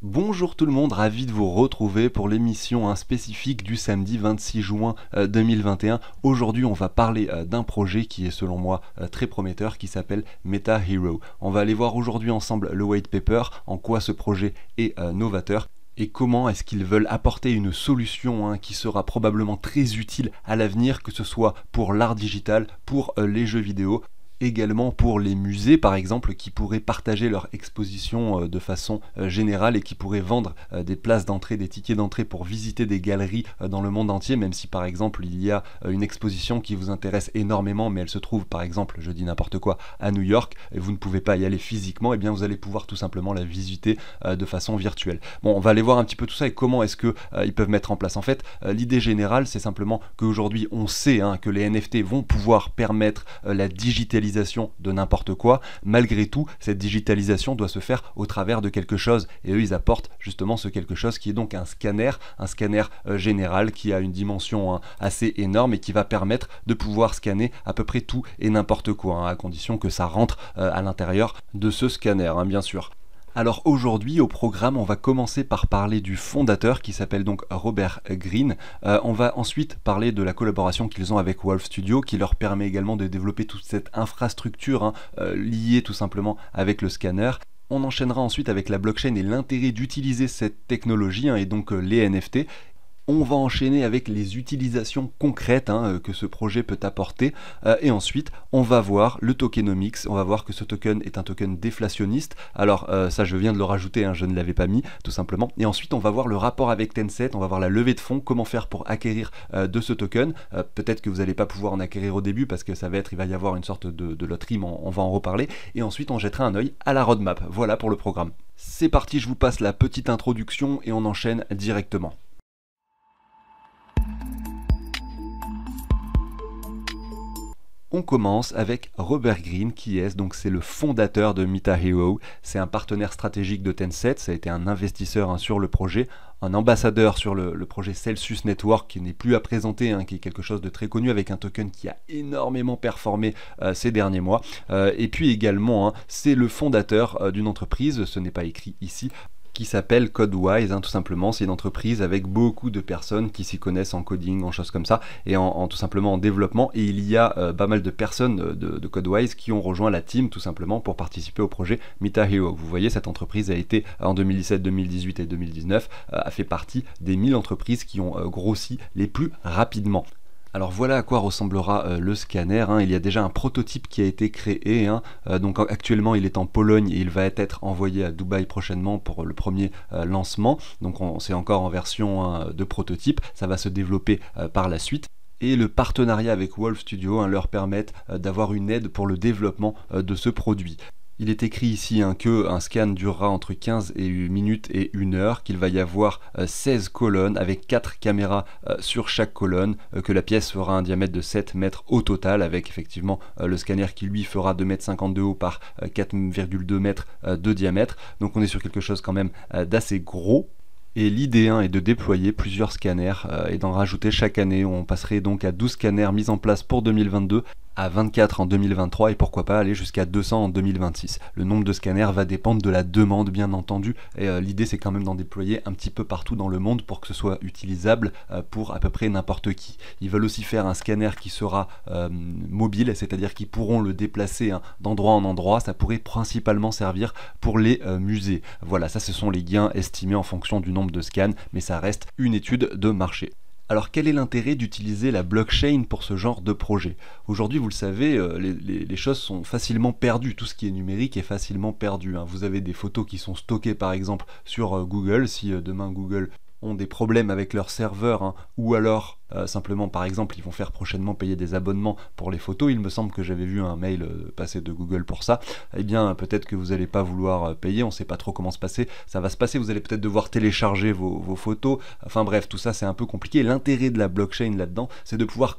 Bonjour tout le monde, ravi de vous retrouver pour l'émission hein, spécifique du samedi 26 juin 2021. Euh, aujourd'hui, on va parler euh, d'un projet qui est selon moi euh, très prometteur qui s'appelle Meta Hero. On va aller voir aujourd'hui ensemble le white paper, en quoi ce projet est novateur et comment est-ce qu'ils veulent apporter une solution hein, qui sera probablement très utile à l'avenir, que ce soit pour l'art digital, pour les jeux vidéo également pour les musées par exemple qui pourraient partager leur exposition euh, de façon euh, générale et qui pourraient vendre euh, des places d'entrée, des tickets d'entrée pour visiter des galeries dans le monde entier, même si par exemple il y a une exposition qui vous intéresse énormément mais elle se trouve par exemple, je dis n'importe quoi, à New York et vous ne pouvez pas y aller physiquement, et eh bien vous allez pouvoir tout simplement la visiter de façon virtuelle. Bon, on va aller voir un petit peu tout ça et comment est-ce que ils peuvent mettre en place. En fait, l'idée générale c'est simplement qu'aujourd'hui on sait hein, que les NFT vont pouvoir permettre la digitalisation de n'importe quoi, malgré tout, cette digitalisation doit se faire au travers de quelque chose. Et eux, ils apportent justement ce quelque chose qui est donc un scanner, un scanner euh, général qui a une dimension hein, assez énorme et qui va permettre de pouvoir scanner à peu près tout et n'importe quoi, hein, à condition que ça rentre euh, à l'intérieur de ce scanner, hein, bien sûr. Alors aujourd'hui, au programme, on va commencer par parler du fondateur qui s'appelle donc Robert Green. Euh, on va ensuite parler de la collaboration qu'ils ont avec Wolf Studio qui leur permet également de développer toute cette infrastructure hein, euh, liée tout simplement avec le scanner. On enchaînera ensuite avec la blockchain et l'intérêt d'utiliser cette technologie hein, et donc euh, les NFT. On va enchaîner avec les utilisations concrètes hein, euh, que ce projet peut apporter. Euh, et ensuite, on va voir le tokenomics. On va voir que ce token est un token déflationniste. Alors, euh, ça, je viens de le rajouter, hein, je ne l'avais pas mis, tout simplement. Et ensuite, on va voir le rapport avec TenSet, On va voir la levée de fonds, comment faire pour acquérir de ce token. Peut-être que vous n'allez pas pouvoir en acquérir au début parce que ça va être, il va y avoir une sorte de, loterie, mais on, on va en reparler. Et ensuite, on jettera un œil à la roadmap. Voilà pour le programme. C'est parti, je vous passe la petite introduction et on enchaîne directement. On commence avec Robert Green qui est donc c'est le fondateur de Mita C'est un partenaire stratégique de Tencent. Ça a été un investisseur hein, sur le projet, un ambassadeur sur le, projet Celsius Network, qui n'est plus à présenter, hein, qui est quelque chose de très connu avec un token qui a énormément performé euh, ces derniers mois. Euh, et puis également, hein, c'est le fondateur euh, d'une entreprise. Ce n'est pas écrit ici qui s'appelle CodeWise, hein, tout simplement. C'est une entreprise avec beaucoup de personnes qui s'y connaissent en coding, en choses comme ça, et en, tout simplement en développement. Et il y a euh, pas mal de personnes euh, de, CodeWise qui ont rejoint la team, tout simplement, pour participer au projet Mita Vous voyez, cette entreprise a été euh, en 2017, 2018 et 2019, a fait partie des 1000 entreprises qui ont grossi les plus rapidement. Alors voilà à quoi ressemblera euh, le scanner. Hein. Il y a déjà un prototype qui a été créé. Hein. Euh, donc actuellement il est en Pologne et il va être envoyé à Dubaï prochainement pour le premier euh, lancement. Donc c'est encore en version hein, de prototype. Ça va se développer par la suite et le partenariat avec Wolf Studio leur permettent d'avoir une aide pour le développement de ce produit. Il est écrit ici qu'un hein, que un scan durera entre 15 et minutes et 1 heure, qu'il va y avoir 16 euh, colonnes avec 4 caméras euh, sur chaque colonne, euh, que la pièce fera un diamètre de 7 mètres au total, avec effectivement le scanner qui lui fera 2 mètres 52 haut par 4,2 mètres de diamètre. Donc on est sur quelque chose quand même d'assez gros et l'idée hein, est de déployer plusieurs scanners et d'en rajouter chaque année. On passerait donc à 12 scanners mis en place pour 2022 à 24 en 2023 et pourquoi pas aller jusqu'à 200 en 2026. Le nombre de scanners va dépendre de la demande bien entendu et euh, l'idée c'est quand même d'en déployer un petit peu partout dans le monde pour que ce soit utilisable euh, pour à peu près n'importe qui. Ils veulent aussi faire un scanner qui sera euh, mobile, c'est-à-dire qu'ils pourront le déplacer hein, d'endroit en endroit. Ça pourrait principalement servir pour les musées. Voilà, ça ce sont les gains estimés en fonction du nombre de scans, mais ça reste une étude de marché. Alors quel est l'intérêt d'utiliser la blockchain pour ce genre de projet Aujourd'hui, vous le savez, euh, les, choses sont facilement perdues, tout ce qui est numérique est facilement perdu. Hein. Vous avez des photos qui sont stockées par exemple sur euh, Google, si euh, demain Google ont des problèmes avec leur serveur, hein, ou alors euh, simplement, par exemple, ils vont faire prochainement payer des abonnements pour les photos. Il me semble que j'avais vu un mail euh, passer de Google pour ça. Eh bien, peut-être que vous n'allez pas vouloir euh, payer. On sait pas trop comment se passer. Ça va se passer. Vous allez peut-être devoir télécharger vos, photos. Enfin bref, tout ça, c'est un peu compliqué. L'intérêt de la blockchain là-dedans, c'est de pouvoir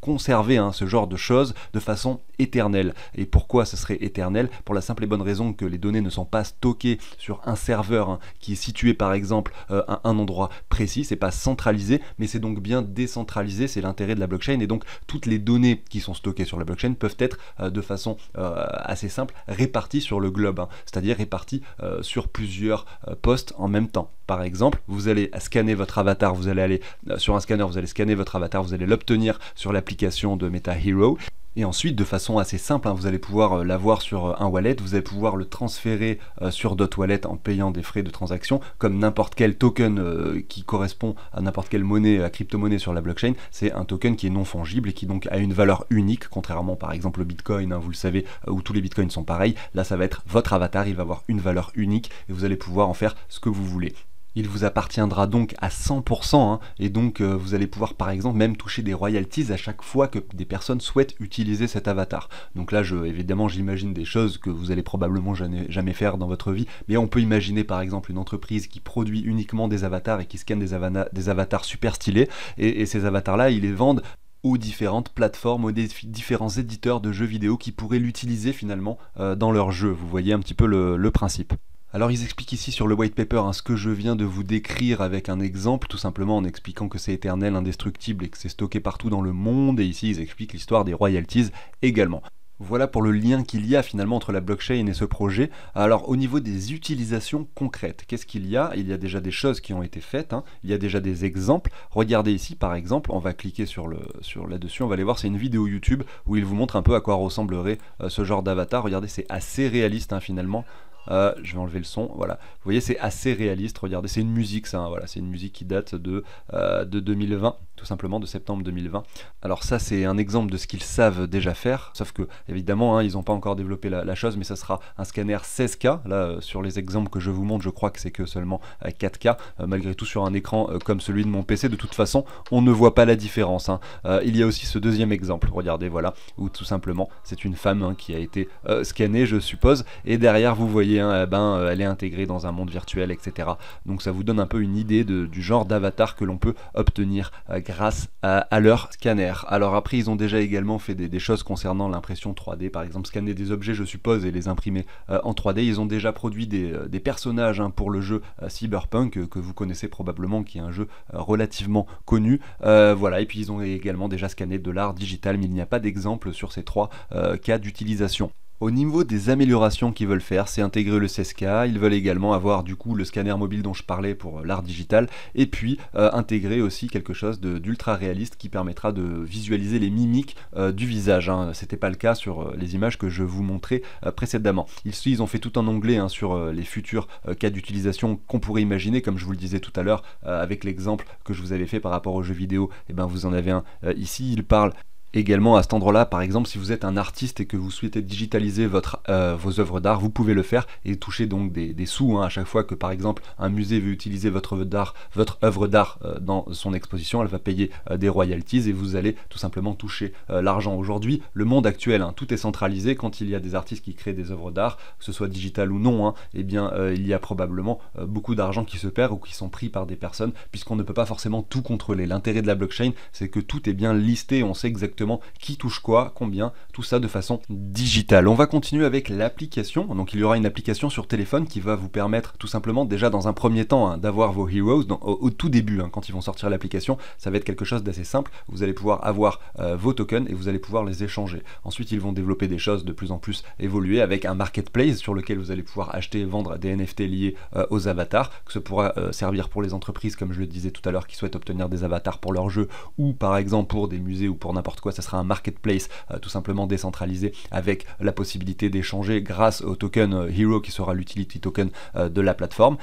conserver hein, ce genre de choses de façon éternelle. Et pourquoi ce serait éternel Pour la simple et bonne raison que les données ne sont pas stockées sur un serveur hein, qui est situé par exemple à un endroit précis. C'est pas centralisé, mais c'est donc bien décentralisé Centralisée, c'est l'intérêt de la blockchain, et donc toutes les données qui sont stockées sur la blockchain peuvent être euh, de façon euh, assez simple réparties sur le globe, hein. c'est-à-dire réparties euh, sur plusieurs postes en même temps. Par exemple, vous allez scanner votre avatar, vous allez aller sur un scanner, vous allez scanner votre avatar, vous allez l'obtenir sur l'application de Meta Hero, et ensuite, de façon assez simple, hein, vous allez pouvoir euh, l'avoir sur euh, un wallet, vous allez pouvoir le transférer euh, sur d'autres wallets en payant des frais de transaction, comme n'importe quel token qui correspond à n'importe quelle monnaie, à crypto-monnaie sur la blockchain. C'est un token qui est non fongible et qui donc a une valeur unique, contrairement par exemple au Bitcoin, hein, vous le savez, où tous les Bitcoins sont pareils. Là, ça va être votre avatar, il va avoir une valeur unique et vous allez pouvoir en faire ce que vous voulez il vous appartiendra donc à 100%, hein. et donc euh, vous allez pouvoir par exemple même toucher des royalties à chaque fois que des personnes souhaitent utiliser cet avatar. Donc là, je, évidemment, j'imagine des choses que vous allez probablement jamais, faire dans votre vie, mais on peut imaginer par exemple une entreprise qui produit uniquement des avatars et qui scanne des, avatars super stylés, et, ces avatars-là, ils les vendent aux différentes plateformes, aux différents éditeurs de jeux vidéo qui pourraient l'utiliser finalement euh, dans leur jeu. Vous voyez un petit peu le principe. Alors ils expliquent ici sur le white paper hein, ce que je viens de vous décrire avec un exemple, tout simplement en expliquant que c'est éternel, indestructible et que c'est stocké partout dans le monde, et ici ils expliquent l'histoire des royalties également. Voilà pour le lien qu'il y a finalement entre la blockchain et ce projet. Alors au niveau des utilisations concrètes, qu'est-ce qu'il y a Il y a déjà des choses qui ont été faites, hein. il y a déjà des exemples. Regardez ici par exemple, on va cliquer sur, là-dessus, on va aller voir, c'est une vidéo YouTube où il vous montre un peu à quoi ressemblerait euh, ce genre d'avatar. Regardez, c'est assez réaliste hein, finalement. Euh, je vais enlever le son, voilà. Vous voyez, c'est assez réaliste, regardez, c'est une musique ça, hein, voilà, c'est une musique qui date de, euh, de 2020 tout simplement de septembre 2020. Alors ça c'est un exemple de ce qu'ils savent déjà faire, sauf que évidemment hein, ils n'ont pas encore développé la, chose, mais ça sera un scanner 16K. Là euh, sur les exemples que je vous montre, je crois que c'est que seulement 4K, euh, euh, malgré tout sur un écran comme celui de mon PC, de toute façon on ne voit pas la différence. Hein. il y a aussi ce deuxième exemple, regardez voilà, où tout simplement c'est une femme hein, qui a été scannée je suppose, et derrière vous voyez eh ben, elle est intégrée dans un monde virtuel, etc. Donc ça vous donne un peu une idée du genre d'avatar que l'on peut obtenir grâce à, leur scanner. Alors après, ils ont déjà également fait des, choses concernant l'impression 3D, par exemple scanner des objets, je suppose, et les imprimer euh, en 3D. Ils ont déjà produit des, euh, personnages hein, pour le jeu euh, Cyberpunk, que vous connaissez probablement, qui est un jeu relativement connu. voilà, et puis ils ont également déjà scanné de l'art digital, mais il n'y a pas d'exemple sur ces trois cas d'utilisation. Au niveau des améliorations qu'ils veulent faire, c'est intégrer le CSK, ils veulent également avoir du coup le scanner mobile dont je parlais pour euh, l'art digital, et puis euh, intégrer aussi quelque chose d'ultra réaliste qui permettra de visualiser les mimiques euh, du visage. Hein. C'était pas le cas sur les images que je vous montrais précédemment. Ils, ont fait tout un onglet hein, sur les futurs cas d'utilisation qu'on pourrait imaginer, comme je vous le disais tout à l'heure avec l'exemple que je vous avais fait par rapport aux jeux vidéo, et eh ben vous en avez un ici, il parle également à cet endroit-là, par exemple, si vous êtes un artiste et que vous souhaitez digitaliser votre, euh, vos œuvres d'art, vous pouvez le faire et toucher donc des, sous hein, à chaque fois que, par exemple, un musée veut utiliser votre œuvre d'art, votre œuvre d'art euh, dans son exposition, elle va payer euh, des royalties et vous allez tout simplement toucher l'argent. Aujourd'hui, le monde actuel, hein, tout est centralisé. Quand il y a des artistes qui créent des œuvres d'art, que ce soit digital ou non, hein, eh bien, il y a probablement beaucoup d'argent qui se perd ou qui sont pris par des personnes, puisqu'on ne peut pas forcément tout contrôler. L'intérêt de la blockchain, c'est que tout est bien listé, on sait exactement qui touche quoi, combien, tout ça de façon digitale. On va continuer avec l'application. Donc il y aura une application sur téléphone qui va vous permettre tout simplement déjà dans un premier temps hein, d'avoir vos heroes au, tout début hein, quand ils vont sortir l'application. Ça va être quelque chose d'assez simple. Vous allez pouvoir avoir euh, vos tokens et vous allez pouvoir les échanger. Ensuite ils vont développer des choses de plus en plus évoluées avec un marketplace sur lequel vous allez pouvoir acheter et vendre des NFT liés euh, aux avatars, que ce pourra euh, servir pour les entreprises comme je le disais tout à l'heure qui souhaitent obtenir des avatars pour leur jeu ou par exemple pour des musées ou pour n'importe quoi ce sera un marketplace euh, tout simplement décentralisé avec la possibilité d'échanger grâce au token euh, Hero qui sera l'utility token euh, de la plateforme.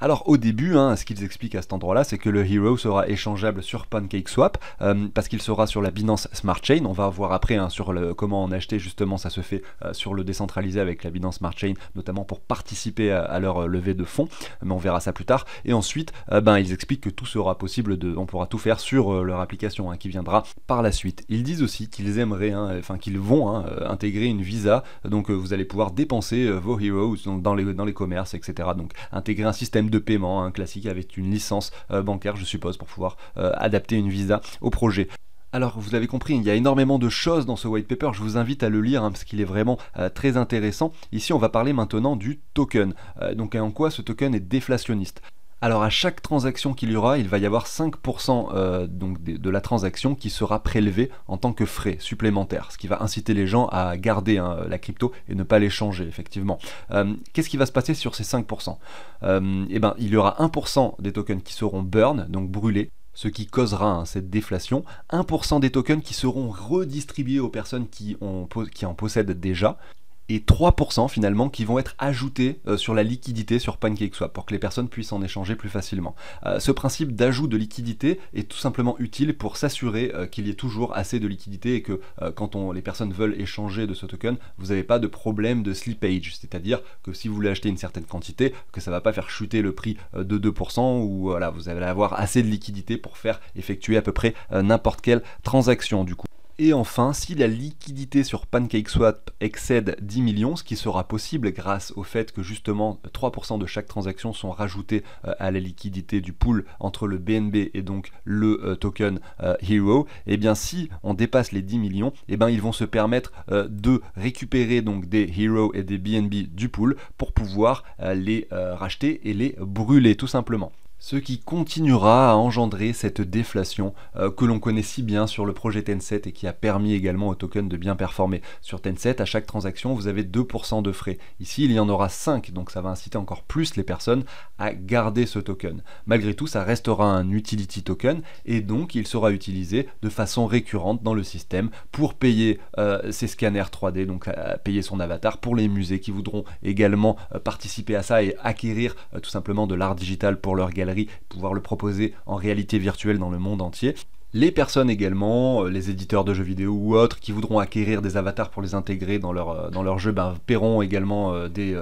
Alors au début, hein, ce qu'ils expliquent à cet endroit-là, c'est que le Hero sera échangeable sur PancakeSwap euh, parce qu'il sera sur la Binance Smart Chain. On va voir après hein, sur comment en acheter justement, ça se fait euh, sur le décentralisé avec la Binance Smart Chain, notamment pour participer à, leur euh, levée de fonds. Mais on verra ça plus tard. Et ensuite, ben ils expliquent que tout sera possible, de, on pourra tout faire sur leur application hein, qui viendra par la suite. Ils disent aussi qu'ils aimeraient, enfin qu'ils vont intégrer une Visa, donc vous allez pouvoir dépenser vos Heroes dans les commerces, etc. Donc intégrer un système de paiement classique avec une licence euh, bancaire, je suppose, pour pouvoir euh, adapter une visa au projet. Alors, vous avez compris, il y a énormément de choses dans ce white paper. Je vous invite à le lire hein, parce qu'il est vraiment euh, très intéressant. Ici, on va parler maintenant du token. donc, en quoi ce token est déflationniste alors à chaque transaction qu'il y aura, il va y avoir 5% euh, donc de, la transaction qui sera prélevée en tant que frais supplémentaires, ce qui va inciter les gens à garder hein, la crypto et ne pas l'échanger effectivement. Euh, qu'est-ce qui va se passer sur ces 5% euh, Eh ben, il y aura 1% des tokens qui seront burn, donc brûlés, ce qui causera hein, cette déflation, 1% des tokens qui seront redistribués aux personnes qui, qui en possèdent déjà, et 3% finalement qui vont être ajoutés euh, sur la liquidité sur PancakeSwap pour que les personnes puissent en échanger plus facilement. Euh, ce principe d'ajout de liquidité est tout simplement utile pour s'assurer euh, qu'il y ait toujours assez de liquidité et que quand les personnes veulent échanger de ce token, vous n'avez pas de problème de slippage, c'est-à-dire que si vous voulez acheter une certaine quantité, que ça ne va pas faire chuter le prix de 2% ou voilà, vous allez avoir assez de liquidité pour faire effectuer à peu près n'importe quelle transaction du coup. Et enfin, si la liquidité sur PancakeSwap excède 10 millions, ce qui sera possible grâce au fait que justement 3% de chaque transaction sont rajoutés euh, à la liquidité du pool entre le BNB et donc le euh, token euh, Hero, et eh bien si on dépasse les 10 millions, et eh bien ils vont se permettre de récupérer donc des Hero et des BNB du pool pour pouvoir les racheter et les brûler tout simplement ce qui continuera à engendrer cette déflation euh, que l'on connaît si bien sur le projet Tenset et qui a permis également au token de bien performer. Sur Tenset, à chaque transaction, vous avez 2% de frais. Ici, il y en aura 5, donc ça va inciter encore plus les personnes à garder ce token. Malgré tout, ça restera un utility token et donc il sera utilisé de façon récurrente dans le système pour payer euh, ses scanners 3D, donc euh, payer son avatar, pour les musées qui voudront également participer à ça et acquérir tout simplement de l'art digital pour leur galerie pouvoir le proposer en réalité virtuelle dans le monde entier les personnes également, euh, les éditeurs de jeux vidéo ou autres qui voudront acquérir des avatars pour les intégrer dans leur, euh, dans leur jeu, ben, paieront également euh, des,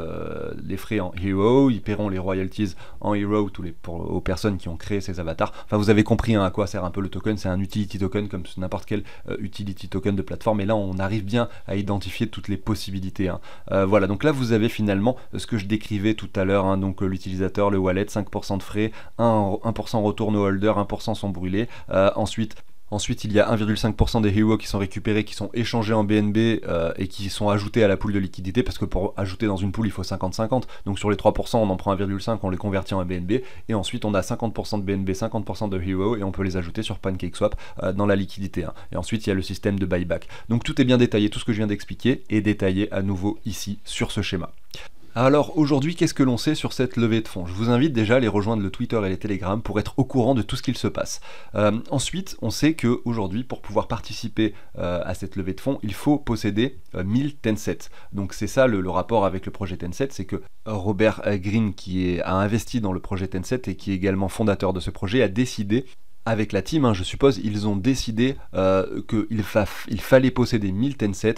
les frais en Hero, ils paieront les royalties en Hero tous les, pour, aux personnes qui ont créé ces avatars. Enfin, vous avez compris hein, à quoi sert un peu le token, c'est un utility token comme n'importe quel utility token de plateforme, et là on arrive bien à identifier toutes les possibilités. Hein. voilà, donc là vous avez finalement ce que je décrivais tout à l'heure, hein, donc l'utilisateur, le wallet, 5% de frais, 1%, 1 retourne au holder, 1% sont brûlés, ensuite Ensuite, il y a 1,5% des Hero qui sont récupérés, qui sont échangés en BNB euh, et qui sont ajoutés à la poule de liquidité parce que pour ajouter dans une poule, il faut 50-50. Donc sur les 3%, on en prend 1,5, on les convertit en BNB et ensuite on a 50% de BNB, 50% de Hero et on peut les ajouter sur PancakeSwap euh, dans la liquidité. Et ensuite, il y a le système de buyback. Donc tout est bien détaillé, tout ce que je viens d'expliquer est détaillé à nouveau ici sur ce schéma. Alors aujourd'hui, qu'est-ce que l'on sait sur cette levée de fonds Je vous invite déjà à les rejoindre le Twitter et les Telegram pour être au courant de tout ce qu'il se passe. Euh, ensuite, on sait que pour pouvoir participer euh, à cette levée de fonds, il faut posséder 1000 euh, TenSet. Donc c'est ça le, rapport avec le projet TenSet, c'est que Robert Green, qui a investi dans le projet TenSet et qui est également fondateur de ce projet, a décidé avec la team, hein, je suppose, ils ont décidé euh, qu'il fallait posséder 1000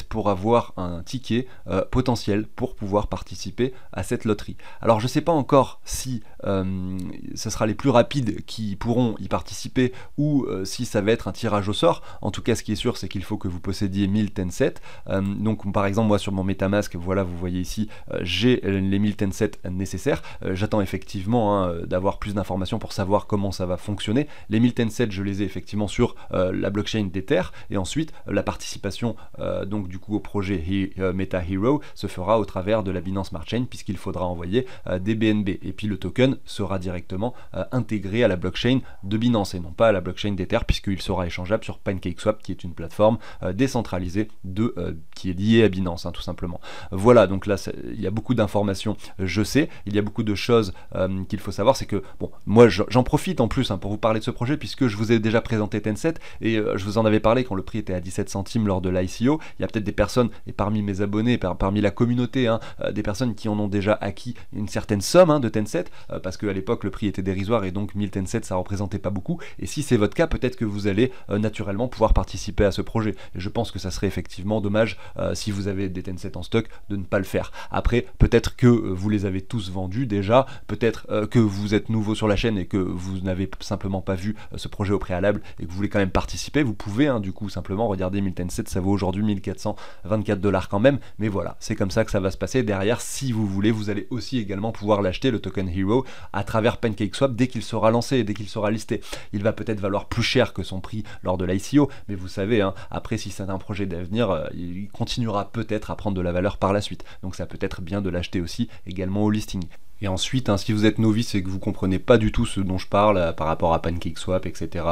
pour avoir un ticket euh, potentiel pour pouvoir participer à cette loterie. Alors je ne sais pas encore si euh, ce sera les plus rapides qui pourront y participer ou si ça va être un tirage au sort. En tout cas, ce qui est sûr, c'est qu'il faut que vous possédiez 1000 sets. donc par exemple, moi sur mon Metamask, voilà, vous voyez ici, j'ai les 1000 tenset nécessaires. J'attends effectivement hein, d'avoir plus d'informations pour savoir comment ça va fonctionner. Les Tencent, je les ai effectivement sur euh, la blockchain d'Ether. Et ensuite, euh, la participation euh, donc du coup au projet MetaHero Meta Hero se fera au travers de la Binance Smart Chain puisqu'il faudra envoyer des BNB. Et puis le token sera directement intégré à la blockchain de Binance et non pas à la blockchain d'Ether puisqu'il sera échangeable sur PancakeSwap qui est une plateforme décentralisée de, qui est liée à Binance hein, tout simplement. Voilà, donc là il y a beaucoup d'informations, je sais, il y a beaucoup de choses qu'il faut savoir, c'est que bon, moi j'en profite en plus hein, pour vous parler de ce projet puisque je vous ai déjà présenté Tencent et euh, je vous en avais parlé quand le prix était à 17 centimes lors de l'ICO. Il y a peut-être des personnes, et parmi mes abonnés, parmi la communauté, hein, euh, des personnes qui en ont déjà acquis une certaine somme hein, de TenSet euh, parce qu'à l'époque le prix était dérisoire et donc 1000 TenSet ça représentait pas beaucoup. Et si c'est votre cas, peut-être que vous allez naturellement pouvoir participer à ce projet. Et je pense que ça serait effectivement dommage si vous avez des TenSet en stock de ne pas le faire. Après, peut-être que vous les avez tous vendus déjà, peut-être que vous êtes nouveau sur la chaîne et que vous n'avez simplement pas vu euh, ce projet au préalable et que vous voulez quand même participer, vous pouvez hein, du coup simplement regarder 7, ça vaut aujourd'hui 1424 dollars quand même, mais voilà, c'est comme ça que ça va se passer. Derrière, si vous voulez, vous allez aussi également pouvoir l'acheter, le token Hero, à travers PancakeSwap dès qu'il sera lancé, dès qu'il sera listé. Il va peut-être valoir plus cher que son prix lors de l'ICO, mais vous savez, hein, après, si c'est un projet d'avenir, euh, il continuera peut-être à prendre de la valeur par la suite. Donc ça peut être bien de l'acheter aussi également au listing. Et ensuite, hein, si vous êtes novice et que vous comprenez pas du tout ce dont je parle euh, par rapport à PancakeSwap, etc.,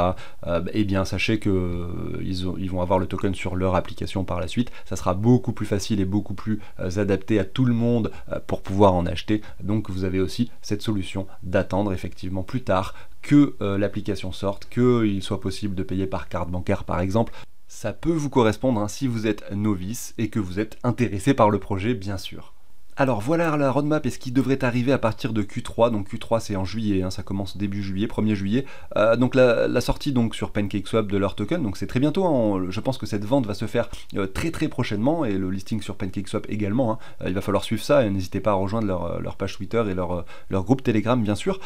euh, eh bien sachez qu'ils euh, vont avoir le token sur leur application par la suite. Ça sera beaucoup plus facile et beaucoup plus adapté à tout le monde pour pouvoir en acheter. Donc vous avez aussi cette solution d'attendre effectivement plus tard que l'application sorte, qu'il soit possible de payer par carte bancaire par exemple. Ça peut vous correspondre hein, si vous êtes novice et que vous êtes intéressé par le projet, bien sûr. Alors voilà la roadmap et ce qui devrait arriver à partir de Q3. Donc Q3 c'est en juillet, hein, ça commence début juillet, 1er juillet. Euh, donc la, sortie donc sur PancakeSwap de leur token, donc c'est très bientôt. Hein. je pense que cette vente va se faire euh, très très prochainement et le listing sur PancakeSwap également. Hein. Euh, il va falloir suivre ça et n'hésitez pas à rejoindre leur, page Twitter et leur, groupe Telegram bien sûr.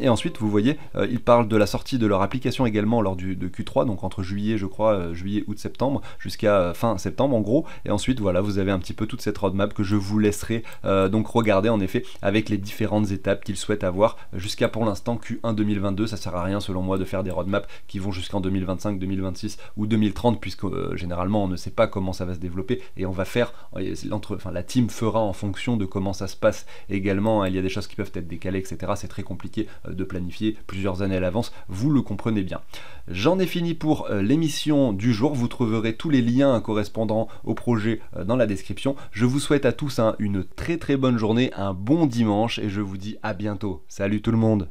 et ensuite vous voyez, ils parlent de la sortie de leur application également lors de Q3, donc entre juillet je crois, juillet, août, septembre, jusqu'à fin septembre en gros. Et ensuite voilà, vous avez un petit peu toute cette roadmap que je vous laisserai euh, donc regardez en effet avec les différentes étapes qu'il souhaite avoir jusqu'à pour l'instant Q1 2022. Ça sert à rien selon moi de faire des roadmaps qui vont jusqu'en 2025, 2026 ou 2030 puisque euh, généralement on ne sait pas comment ça va se développer et on va faire euh, la team fera en fonction de comment ça se passe également. Hein. Il y a des choses qui peuvent être décalées, etc. C'est très compliqué de planifier plusieurs années à l'avance. Vous le comprenez bien. J'en ai fini pour l'émission du jour. Vous trouverez tous les liens correspondants au projet dans la description. Je vous souhaite à tous hein, une très très bonne journée, un bon dimanche et je vous dis à bientôt. Salut tout le monde